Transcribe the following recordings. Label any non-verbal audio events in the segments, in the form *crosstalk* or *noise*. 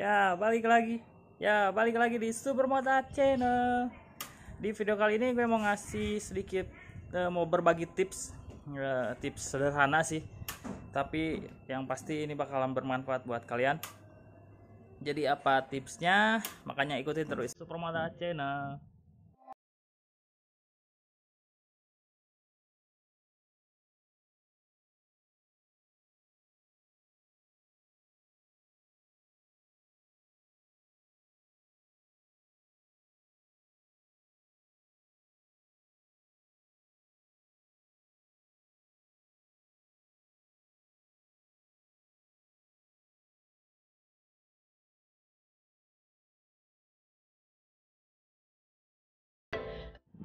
Ya, balik lagi. Ya, balik lagi di Super mata Channel. Di video kali ini gue mau ngasih sedikit uh, mau berbagi tips uh, tips sederhana sih. Tapi yang pasti ini bakalan bermanfaat buat kalian. Jadi apa tipsnya? Makanya ikuti terus Super mata Channel.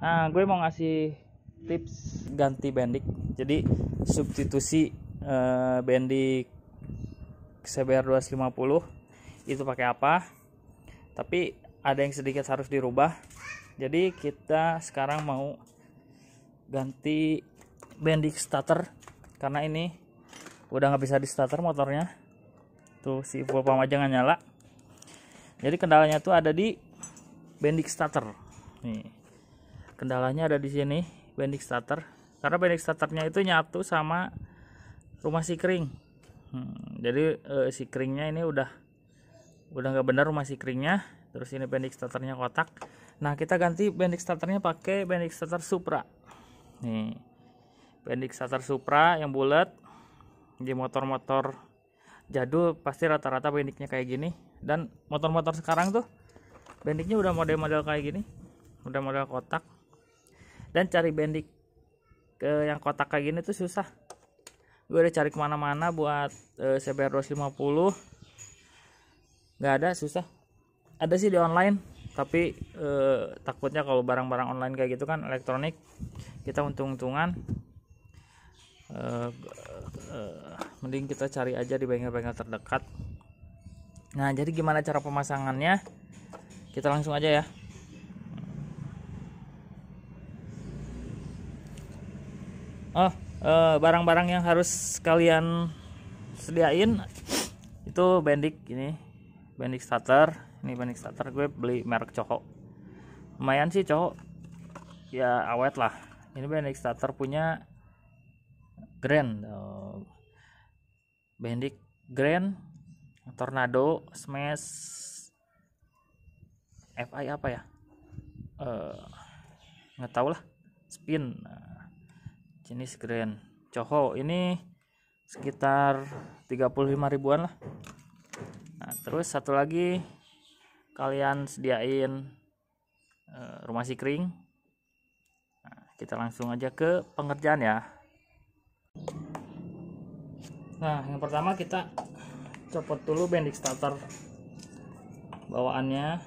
nah gue mau ngasih tips ganti bendik jadi substitusi uh, bendik CBR 250 itu pakai apa tapi ada yang sedikit harus dirubah jadi kita sekarang mau ganti bendik starter karena ini udah nggak bisa di starter motornya tuh si fuel pump nyala jadi kendalanya tuh ada di bendik starter nih kendalanya ada di sini bending starter karena bending starternya itu nyatu sama rumah si kering hmm, jadi sikringnya eh, si keringnya ini udah udah nggak benar rumah si keringnya terus ini bending starternya kotak nah kita ganti bending starternya pakai bending starter Supra nih bending starter Supra yang bulat di motor-motor jadul pasti rata-rata bendiknya kayak gini dan motor-motor sekarang tuh bendiknya udah model-model kayak gini udah model kotak dan cari bendik ke yang kotak kayak gini tuh susah gue udah cari kemana-mana buat e, CBR 250 nggak ada susah ada sih di online tapi e, takutnya kalau barang-barang online kayak gitu kan elektronik kita untung-untungan e, e, mending kita cari aja di bengkel-bengkel terdekat nah jadi gimana cara pemasangannya kita langsung aja ya oh eh, barang-barang yang harus kalian sediain itu bendik ini bendik starter ini bendik starter gue beli merek coko lumayan sih coko ya awet lah ini bendik starter punya grand oh, bendik grand tornado smash fi apa ya uh, nggak tahu lah spin nah, jenis green coho ini sekitar 35 ribuan lah nah terus satu lagi kalian sediain uh, rumah sikring nah, kita langsung aja ke pengerjaan ya nah yang pertama kita copot dulu bending starter bawaannya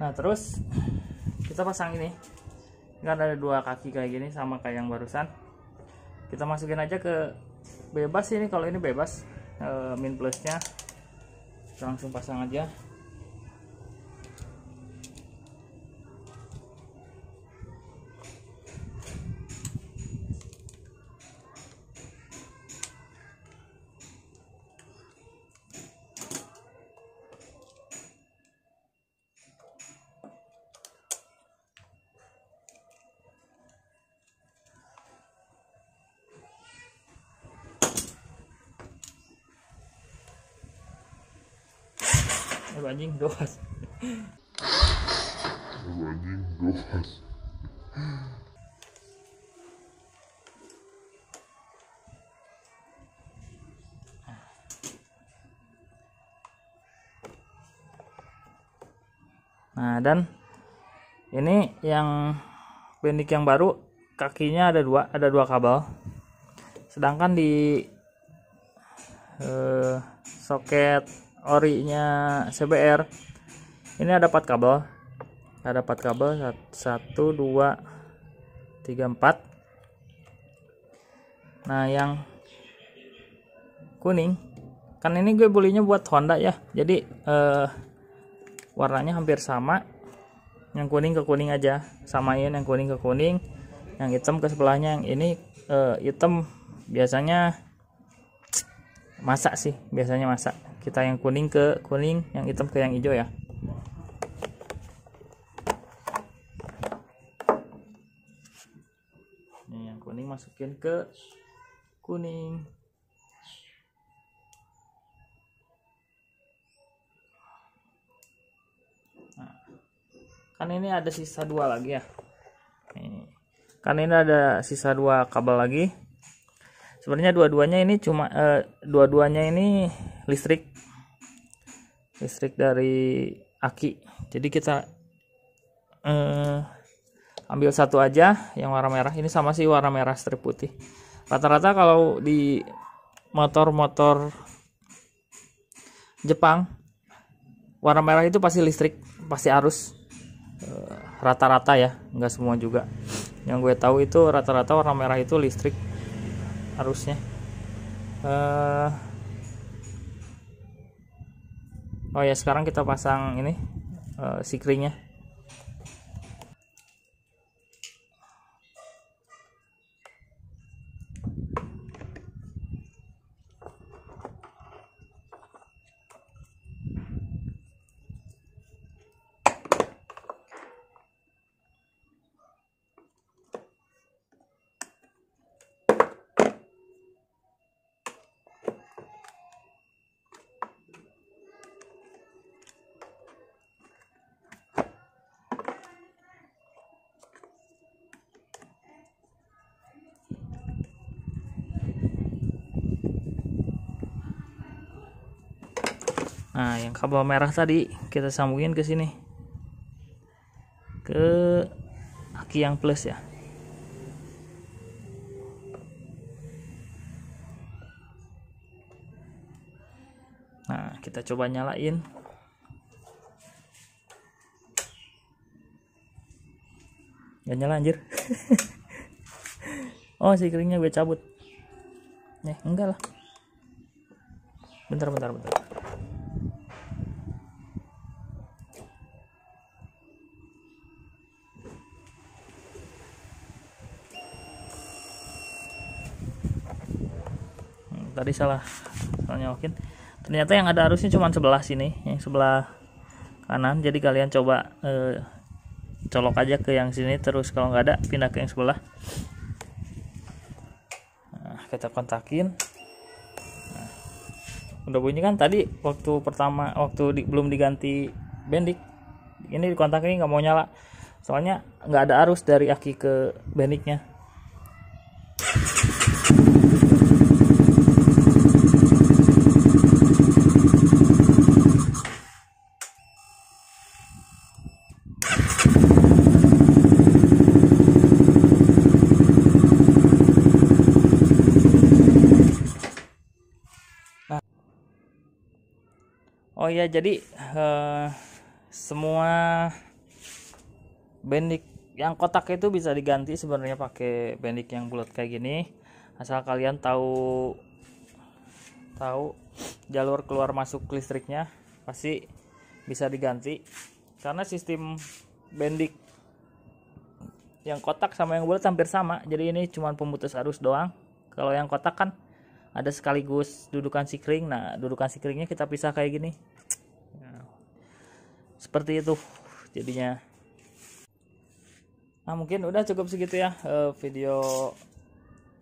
nah terus kita pasang ini kan ada dua kaki kayak gini sama kayak yang barusan kita masukin aja ke bebas ini kalau ini bebas e, min plusnya kita langsung pasang aja Aduh anjing doas Aduh anjing doas Nah, dan ini yang bendik yang baru kakinya ada dua, ada dua kabel. Sedangkan di eh, soket orinya CBR ini ada 4 kabel ada 4 kabel 1 2 3 4 nah yang kuning kan ini gue belinya buat Honda ya jadi eh, warnanya hampir sama yang kuning ke kuning aja samain yang kuning ke kuning yang hitam ke sebelahnya yang ini eh, hitam biasanya masak sih biasanya masak kita yang kuning ke kuning yang hitam ke yang hijau ya ini yang kuning masukin ke kuning nah, kan ini ada sisa dua lagi ya kan ini ada sisa dua kabel lagi sebenarnya dua-duanya ini cuma uh, dua-duanya ini listrik listrik dari aki jadi kita uh, ambil satu aja yang warna merah ini sama sih warna merah strip putih rata-rata kalau di motor-motor Jepang warna merah itu pasti listrik pasti arus eh, rata-rata ya nggak semua juga yang gue tahu itu rata-rata warna merah itu listrik Arusnya. uh, eh, oh ya sekarang kita pasang ini uh, eh, sikringnya nah yang kabel merah tadi kita sambungin ke sini ke aki yang plus ya nah kita coba nyalain gak nyala anjir *laughs* oh si keringnya gue cabut nih eh, enggak lah bentar bentar bentar tadi salah soalnya mungkin. ternyata yang ada arusnya cuma sebelah sini yang sebelah kanan jadi kalian coba e, colok aja ke yang sini terus kalau nggak ada pindah ke yang sebelah nah, kita kontakin nah, udah bunyi kan tadi waktu pertama waktu di, belum diganti bendik ini dikontakin nggak mau nyala soalnya nggak ada arus dari aki ke bendiknya oh ya jadi uh, semua bendik yang kotak itu bisa diganti sebenarnya pakai bendik yang bulat kayak gini asal kalian tahu tahu jalur keluar masuk listriknya pasti bisa diganti karena sistem bendik yang kotak sama yang bulat hampir sama jadi ini cuma pemutus arus doang kalau yang kotak kan ada sekaligus dudukan sikring nah dudukan sikringnya kita pisah kayak gini seperti itu jadinya nah mungkin udah cukup segitu ya eh, video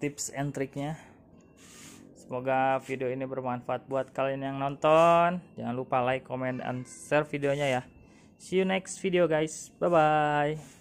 tips and triknya semoga video ini bermanfaat buat kalian yang nonton jangan lupa like comment and share videonya ya see you next video guys bye bye